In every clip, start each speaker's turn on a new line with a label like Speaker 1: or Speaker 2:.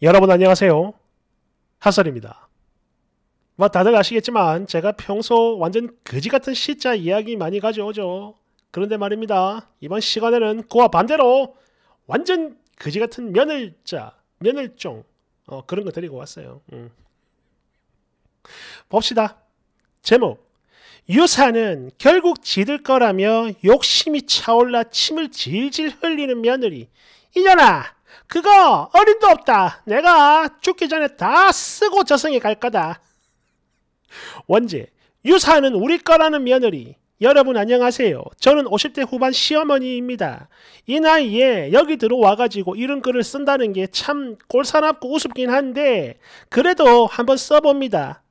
Speaker 1: 여러분 안녕하세요. 하설입니다. 뭐 다들 아시겠지만 제가 평소 완전 거지 같은 시자 이야기 많이 가져오죠. 그런데 말입니다. 이번 시간에는 그와 반대로 완전 거지 같은 며느자, 며느종 어, 그런 거 데리고 왔어요. 음. 봅시다. 제목 유사는 결국 지들 거라며 욕심이 차올라 침을 질질 흘리는 며느리. 이년아! 그거 어림도 없다. 내가 죽기 전에 다 쓰고 저승에 갈 거다. 원제, 유사는 우리 거라는 며느리. 여러분 안녕하세요. 저는 50대 후반 시어머니입니다. 이 나이에 여기 들어와가지고 이런 글을 쓴다는 게 참 꼴사납고 우습긴 한데 그래도 한번 써봅니다.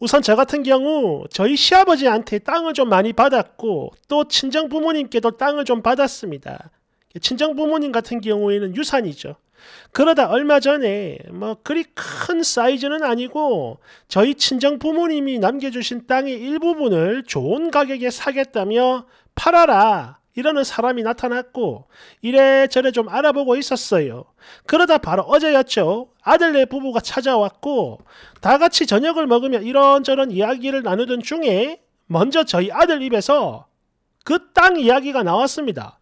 Speaker 1: 우선 저 같은 경우 저희 시아버지한테 땅을 좀 많이 받았고 또 친정 부모님께도 땅을 좀 받았습니다. 친정 부모님 같은 경우에는 유산이죠. 그러다 얼마 전에 뭐 그리 큰 사이즈는 아니고 저희 친정 부모님이 남겨주신 땅의 일부분을 좋은 가격에 사겠다며 팔아라 이러는 사람이 나타났고 이래저래 좀 알아보고 있었어요. 그러다 바로 어제였죠. 아들네 부부가 찾아왔고 다 같이 저녁을 먹으며 이런저런 이야기를 나누던 중에 먼저 저희 아들 입에서 그 땅 이야기가 나왔습니다.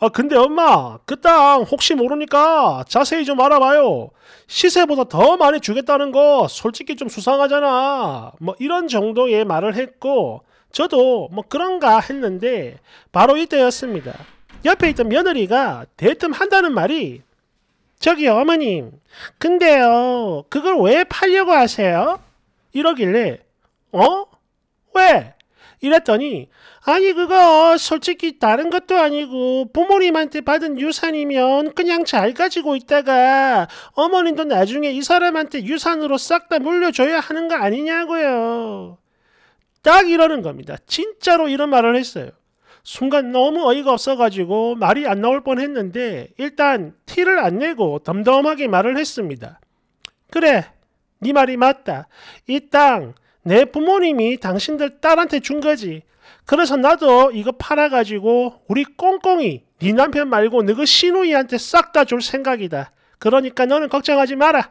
Speaker 1: 아, 근데 엄마, 그 땅 혹시 모르니까 자세히 좀 알아봐요. 시세보다 더 많이 주겠다는 거 솔직히 좀 수상하잖아. 뭐 이런 정도의 말을 했고, 저도 뭐 그런가 했는데, 바로 이때였습니다. 옆에 있던 며느리가 대뜸 한다는 말이, 저기 어머님, 근데요, 그걸 왜 팔려고 하세요? 이러길래, 어? 왜? 이랬더니 아니 그거 솔직히 다른 것도 아니고 부모님한테 받은 유산이면 그냥 잘 가지고 있다가 어머님도 나중에 이 사람한테 유산으로 싹 다 물려줘야 하는 거 아니냐고요. 딱 이러는 겁니다. 진짜로 이런 말을 했어요. 순간 너무 어이가 없어가지고 말이 안 나올 뻔 했는데 일단 티를 안 내고 덤덤하게 말을 했습니다. 그래, 네 말이 맞다. 이땅 내 부모님이 당신들 딸한테 준 거지. 그래서 나도 이거 팔아가지고 우리 꽁꽁이 네 남편 말고 너그 시누이한테싹 다 줄 생각이다. 그러니까 너는 걱정하지 마라.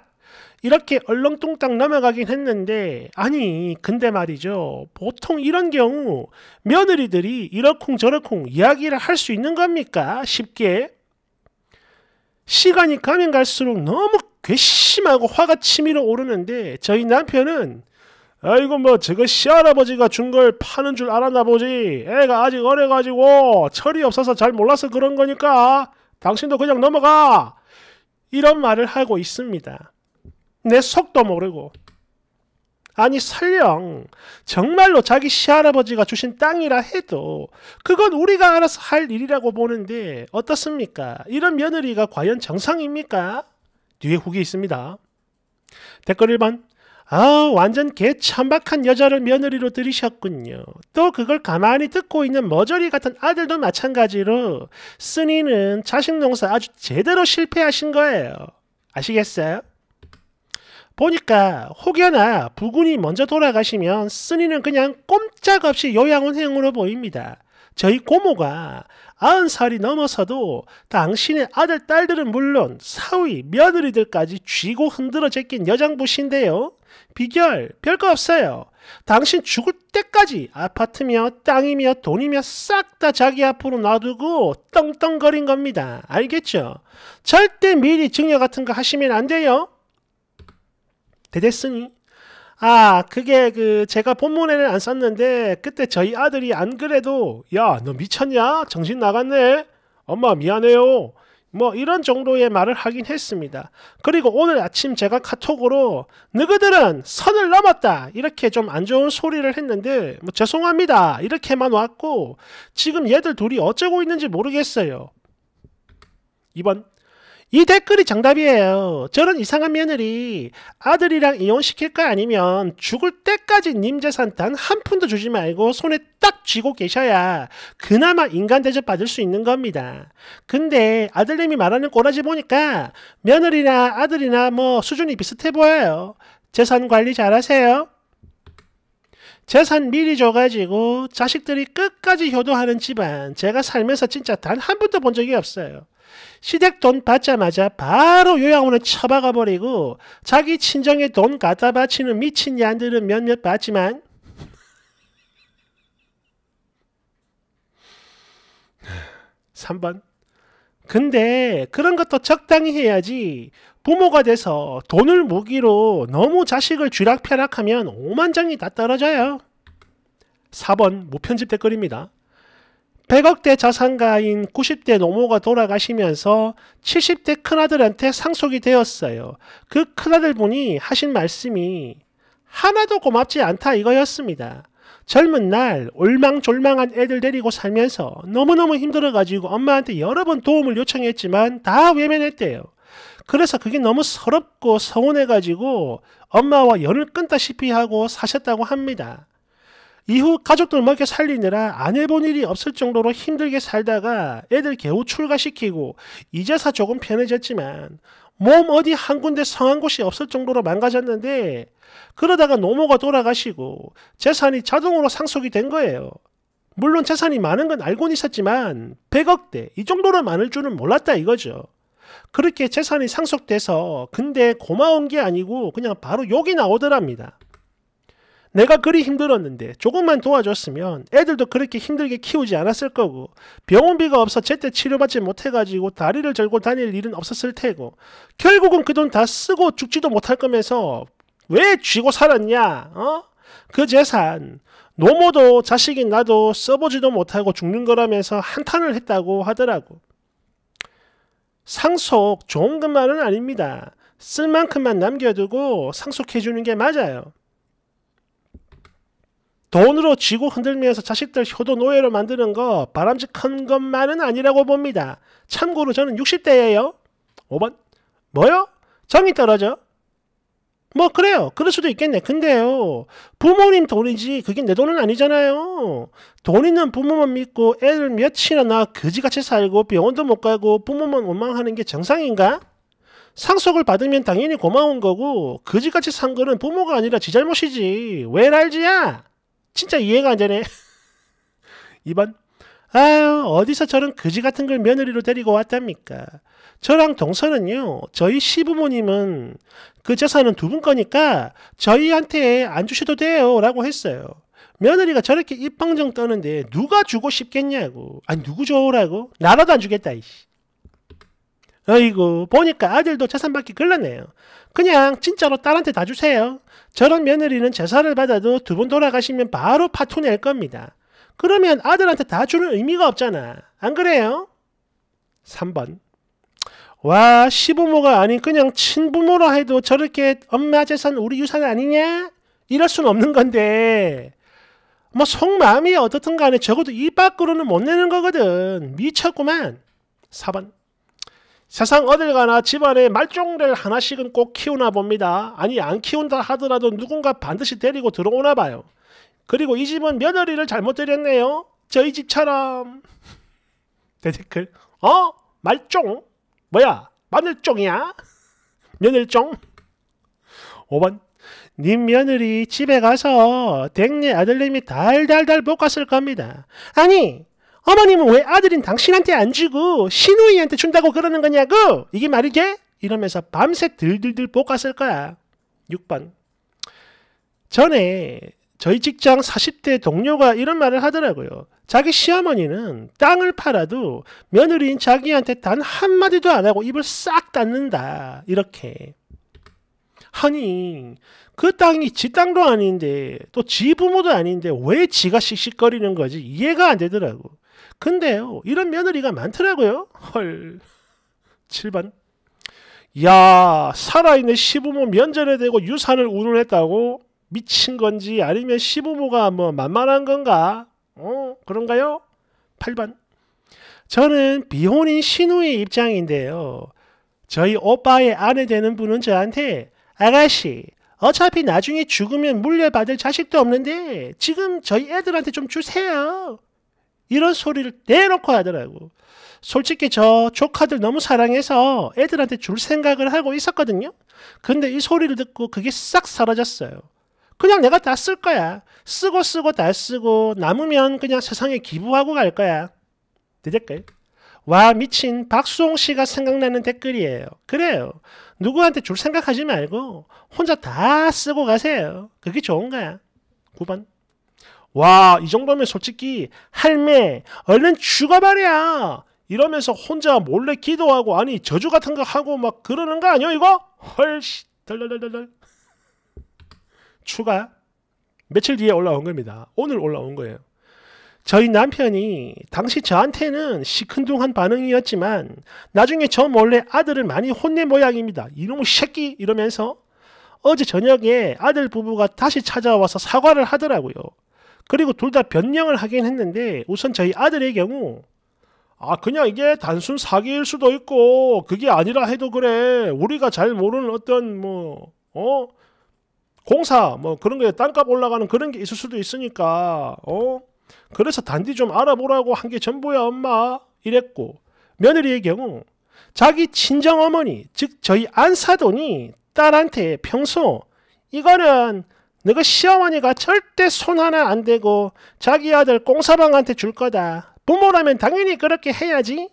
Speaker 1: 이렇게 얼렁뚱땅 넘어가긴 했는데 아니 근데 말이죠 보통 이런 경우 며느리들이 이러쿵 저러쿵 이야기를 할 수 있는 겁니까 쉽게 시간이 가면 갈수록 너무 괘씸하고 화가 치밀어 오르는데 저희 남편은 아이고 뭐 저거 시할아버지가 준 걸 파는 줄 알았나 보지 애가 아직 어려가지고 철이 없어서 잘 몰라서 그런 거니까 당신도 그냥 넘어가 이런 말을 하고 있습니다 내 속도 모르고 아니 설령 정말로 자기 시할아버지가 주신 땅이라 해도 그건 우리가 알아서 할 일이라고 보는데 어떻습니까? 이런 며느리가 과연 정상입니까? 뒤에 후기 있습니다. 댓글 1번 아, 완전 개 천박한 여자를 며느리로 들이셨군요. 또 그걸 가만히 듣고 있는 머저리 같은 아들도 마찬가지로 쓰니는 자식 농사 아주 제대로 실패하신 거예요. 아시겠어요? 보니까 혹여나 부군이 먼저 돌아가시면 쓰니는 그냥 꼼짝없이 요양원 행으로 보입니다. 저희 고모가 90살이 넘어서도 당신의 아들, 딸들은 물론 사위, 며느리들까지 쥐고 흔들어 제낀 여장부신데요. 비결 별거 없어요. 당신 죽을 때까지 아파트며 땅이며 돈이며 싹 다 자기 앞으로 놔두고 떵떵거린 겁니다. 알겠죠? 절대 미리 증여 같은 거 하시면 안 돼요. 대대스니 아 그게 그 제가 본문에는 안 썼는데 그때 저희 아들이 안 그래도 야 너 미쳤냐 정신 나갔네 엄마 미안해요 뭐 이런 정도의 말을 하긴 했습니다. 그리고 오늘 아침 제가 카톡으로 너희들은 선을 넘었다 이렇게 좀 안 좋은 소리를 했는데 뭐 죄송합니다 이렇게만 왔고 지금 얘들 둘이 어쩌고 있는지 모르겠어요. 2번 이 댓글이 정답이에요. 저런 이상한 며느리 아들이랑 이혼시킬 거 아니면 죽을 때까지 님 재산 단 한 푼도 주지 말고 손에 딱 쥐고 계셔야 그나마 인간 대접 받을 수 있는 겁니다. 근데 아들님이 말하는 꼬라지 보니까 며느리나 아들이나 뭐 수준이 비슷해 보여요. 재산 관리 잘하세요. 재산 미리 줘가지고 자식들이 끝까지 효도하는 집안 제가 살면서 진짜 단 한 번도 본 적이 없어요. 시댁 돈 받자마자 바로 요양원에 처박아 버리고 자기 친정에 돈 갖다 바치는 미친 얀들은 몇몇 봤지만 3번 근데 그런 것도 적당히 해야지 부모가 돼서 돈을 무기로 너무 자식을 쥐락펴락하면 오만장이 다 떨어져요. 4번 무편집 댓글입니다. 100억대 자산가인 90대 노모가 돌아가시면서 70대 큰아들한테 상속이 되었어요. 그 큰아들 분이 하신 말씀이 하나도 고맙지 않다 이거였습니다. 젊은 날 올망졸망한 애들 데리고 살면서 너무너무 힘들어가지고 엄마한테 여러 번 도움을 요청했지만 다 외면했대요. 그래서 그게 너무 서럽고 서운해가지고 엄마와 연을 끊다시피 하고 사셨다고 합니다. 이후 가족들 먹여 살리느라 안 해본 일이 없을 정도로 힘들게 살다가 애들 개우 출가시키고 이제서 조금 편해졌지만 몸 어디 한 군데 성한 곳이 없을 정도로 망가졌는데 그러다가 노모가 돌아가시고 재산이 자동으로 상속이 된 거예요. 물론 재산이 많은 건 알고는 있었지만 100억대 이 정도로 많을 줄은 몰랐다 이거죠. 그렇게 재산이 상속돼서 근데 고마운 게 아니고 그냥 바로 욕이 나오더랍니다. 내가 그리 힘들었는데 조금만 도와줬으면 애들도 그렇게 힘들게 키우지 않았을 거고 병원비가 없어 제때 치료받지 못해가지고 다리를 절고 다닐 일은 없었을 테고 결국은 그 돈 다 쓰고 죽지도 못할 거면서 왜 쥐고 살았냐? 어? 그 재산 노모도 자식이 나도 써보지도 못하고 죽는 거라면서 한탄을 했다고 하더라고. 상속 좋은 것만은 아닙니다. 쓸 만큼만 남겨두고 상속해주는 게 맞아요. 돈으로 지구 흔들면서 자식들 효도 노예로 만드는 거 바람직한 것만은 아니라고 봅니다. 참고로 저는 60대예요. 5번. 뭐요? 정이 떨어져? 뭐 그래요. 그럴 수도 있겠네. 근데요. 부모님 돈이지 그게 내 돈은 아니잖아요. 돈 있는 부모만 믿고 애들 며칠이나 낳 거지같이 살고 병원도 못 가고 부모만 원망하는 게 정상인가? 상속을 받으면 당연히 고마운 거고 거지같이 산 거는 부모가 아니라 지 잘못이지. 왜 알지야? 진짜 이해가 안 되네. 2번. 아유, 어디서 저런 그지 같은 걸 며느리로 데리고 왔답니까? 저랑 동서는요, 저희 시부모님은 그 재산은 두 분 거니까 저희한테 안 주셔도 돼요. 라고 했어요. 며느리가 저렇게 입방정 떠는데 누가 주고 싶겠냐고. 아니, 누구 줘라고? 나라도 안 주겠다, 이씨. 어이구 보니까 아들도 재산받기 글렀네요. 그냥 진짜로 딸한테 다 주세요. 저런 며느리는 제사를 받아도 두 분 돌아가시면 바로 파토낼 겁니다. 그러면 아들한테 다 주는 의미가 없잖아. 안 그래요? 3번 와 시부모가 아닌 그냥 친부모라 해도 저렇게 엄마 재산 우리 유산 아니냐? 이럴 순 없는 건데 뭐 속마음이 어떻든 간에 적어도 입 밖으로는 못 내는 거거든. 미쳤구만. 4번 세상 어딜 가나 집안에 말종래 하나씩은 꼭 키우나 봅니다. 아니 안 키운다 하더라도 누군가 반드시 데리고 들어오나 봐요. 그리고 이 집은 며느리를 잘못 데렸네요. 저희 집처럼. 대댓글. 어? 말종? 뭐야? 마늘종이야? 며느리종? 5번. 님 며느리 집에 가서 댕네 아들님이 달달달 볶았을 겁니다. 아니 어머님은 왜 아들인 당신한테 안 주고 시누이한테 준다고 그러는 거냐고 이게 말이게? 이러면서 밤새 들들들 볶았을 거야. 6번 전에 저희 직장 40대 동료가 이런 말을 하더라고요. 자기 시어머니는 땅을 팔아도 며느리인 자기한테 단 한마디도 안 하고 입을 싹 닫는다. 이렇게. 아니, 그 땅이 지 땅도 아닌데, 또 지 부모도 아닌데, 왜 지가 씩씩거리는 거지? 이해가 안 되더라고. 근데요, 이런 며느리가 많더라고요. 헐. 7번. 야, 살아있는 시부모 면전에 대고 유산을 운운했다고? 미친 건지 아니면 시부모가 뭐 만만한 건가? 어, 그런가요? 8번. 저는 비혼인 신우의 입장인데요. 저희 오빠의 아내 되는 분은 저한테 아가씨, 어차피 나중에 죽으면 물려받을 자식도 없는데 지금 저희 애들한테 좀 주세요. 이런 소리를 대놓고 하더라고. 솔직히 저 조카들 너무 사랑해서 애들한테 줄 생각을 하고 있었거든요. 근데 이 소리를 듣고 그게 싹 사라졌어요. 그냥 내가 다 쓸 거야. 쓰고 쓰고 다 쓰고 남으면 그냥 세상에 기부하고 갈 거야. 댓글. 와 미친 박수홍 씨가 생각나는 댓글이에요. 그래요. 누구한테 줄 생각하지 말고 혼자 다 쓰고 가세요. 그게 좋은 거야. 9번. 와, 이 정도면 솔직히 할매 얼른 죽어버려. 이러면서 혼자 몰래 기도하고 아니 저주 같은 거 하고 막 그러는 거 아니야 이거? 헐씨 덜덜덜덜 추가 며칠 뒤에 올라온 겁니다. 오늘 올라온 거예요. 저희 남편이 당시 저한테는 시큰둥한 반응이었지만 나중에 저 몰래 아들을 많이 혼낸 모양입니다. 이놈의 새끼 이러면서 어제 저녁에 아들 부부가 다시 찾아와서 사과를 하더라고요. 그리고 둘 다 변경을 하긴 했는데 우선 저희 아들의 경우 아 그냥 이게 단순 사기일 수도 있고 그게 아니라 해도 그래 우리가 잘 모르는 어떤 뭐 어 공사 뭐 그런 거에 땅값 올라가는 그런 게 있을 수도 있으니까 어 그래서 단디좀 알아보라고 한 게 전부야 엄마 이랬고 며느리의 경우 자기 친정 어머니 즉 저희 안사돈이 딸한테 평소 이거는 너가 시어머니가 절대 손 하나 안 대고 자기 아들 꽁사방한테 줄 거다. 부모라면 당연히 그렇게 해야지.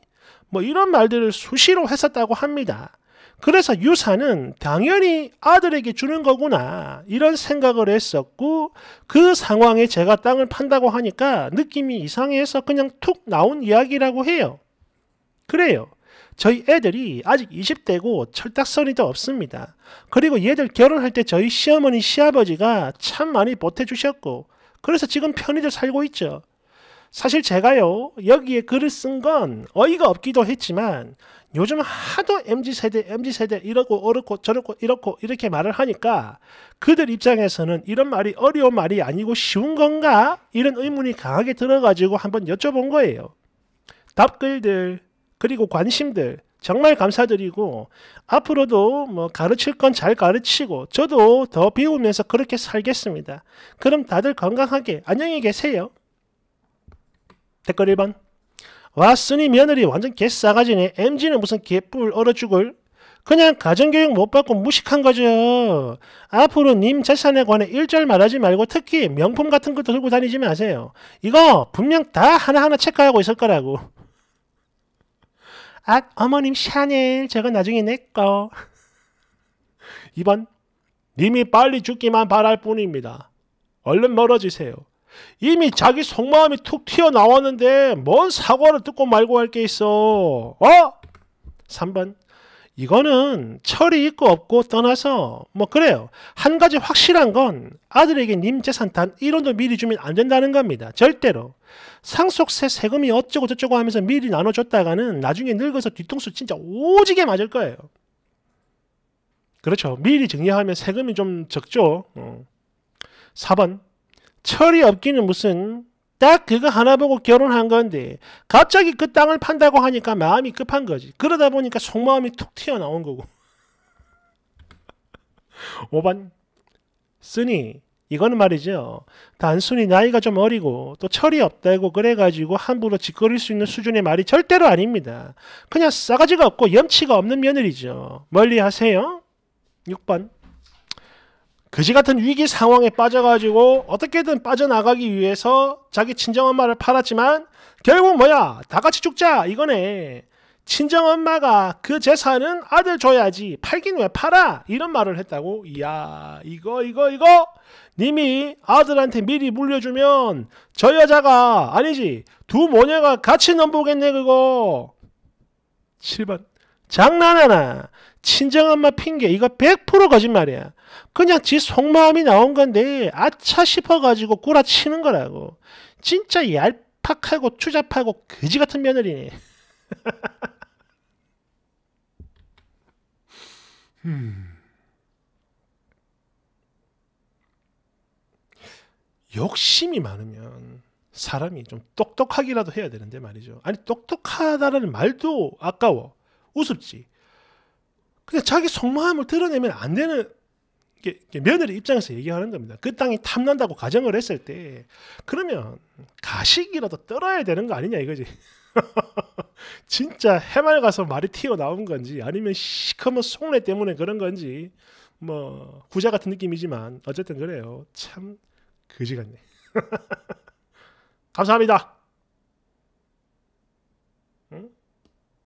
Speaker 1: 뭐 이런 말들을 수시로 했었다고 합니다. 그래서 유사는 당연히 아들에게 주는 거구나 이런 생각을 했었고 그 상황에 제가 땅을 판다고 하니까 느낌이 이상해서 그냥 툭 나온 이야기라고 해요. 그래요. 저희 애들이 아직 20대고 철딱서니도 없습니다. 그리고 얘들 결혼할 때 저희 시어머니 시아버지가 참 많이 보태주셨고 그래서 지금 편히들 살고 있죠. 사실 제가요 여기에 글을 쓴 건 어이가 없기도 했지만 요즘 하도 mz 세대 mz 세대 이러고 어렇고 저렇고 이렇고 이렇게 말을 하니까 그들 입장에서는 이런 말이 어려운 말이 아니고 쉬운 건가 이런 의문이 강하게 들어가지고 한번 여쭤본 거예요. 답글들 그리고 관심들 정말 감사드리고 앞으로도 뭐 가르칠 건 잘 가르치고 저도 더 배우면서 그렇게 살겠습니다. 그럼 다들 건강하게 안녕히 계세요. 댓글 1번 왔으니 며느리 완전 개싸가지네 MG는 무슨 개뿔 얼어 죽을 그냥 가정교육 못 받고 무식한 거죠. 앞으로 님 재산에 관해 일절 말하지 말고 특히 명품 같은 거 들고 다니지 마세요. 이거 분명 다 하나하나 체크하고 있을 거라고. 아, 어머님 샤넬, 저건 나중에 내 거. 2번, 님이 빨리 죽기만 바랄 뿐입니다. 얼른 멀어지세요. 이미 자기 속마음이 툭 튀어나왔는데 뭔 사과를 듣고 말고 할 게 있어. 어? 3번, 이거는 철이 있고 없고 떠나서 뭐 그래요. 한 가지 확실한 건 아들에게 님 재산 단 1원도 미리 주면 안 된다는 겁니다. 절대로. 상속세 세금이 어쩌고 저쩌고 하면서 미리 나눠줬다가는 나중에 늙어서 뒤통수 진짜 오지게 맞을 거예요. 그렇죠. 미리 증여하면 세금이 좀 적죠. 어. 4번. 철이 없기는 무슨 딱 그거 하나 보고 결혼한 건데 갑자기 그 땅을 판다고 하니까 마음이 급한 거지. 그러다 보니까 속마음이 툭 튀어나온 거고. 5번 쓰니 이거는 말이죠. 단순히 나이가 좀 어리고 또 철이 없다고 그래가지고 함부로 짓거릴 수 있는 수준의 말이 절대로 아닙니다. 그냥 싸가지가 없고 염치가 없는 며느리죠. 멀리 하세요. 6번 그지 같은 위기 상황에 빠져가지고 어떻게든 빠져나가기 위해서 자기 친정엄마를 팔았지만 결국 뭐야 다 같이 죽자 이거네 친정엄마가 그 재산은 아들 줘야지 팔긴 왜 팔아 이런 말을 했다고 이야 이거 이거 이거 님이 아들한테 미리 물려주면 저 여자가 아니지 두 모녀가 같이 넘보겠네 그거 7번 장난하나 친정엄마 핑계 이거 100% 거짓말이야. 그냥 지 속마음이 나온 건데 아차 싶어가지고 꼬라치는 거라고. 진짜 얄팍하고 추잡하고 그지 같은 며느리네. 음. 욕심이 많으면 사람이 좀 똑똑하기라도 해야 되는데 말이죠. 아니 똑똑하다는 말도 아까워. 우습지. 그러니까 자기 속마음을 드러내면 안 되는 며느리 입장에서 얘기하는 겁니다. 그 땅이 탐난다고 가정을 했을 때 그러면 가식이라도 떨어야 되는 거 아니냐 이거지. 진짜 해맑아서 말이 튀어나온 건지 아니면 시커먼 속내 때문에 그런 건지 뭐 구자 같은 느낌이지만 어쨌든 그래요. 참 그지 같네. 감사합니다.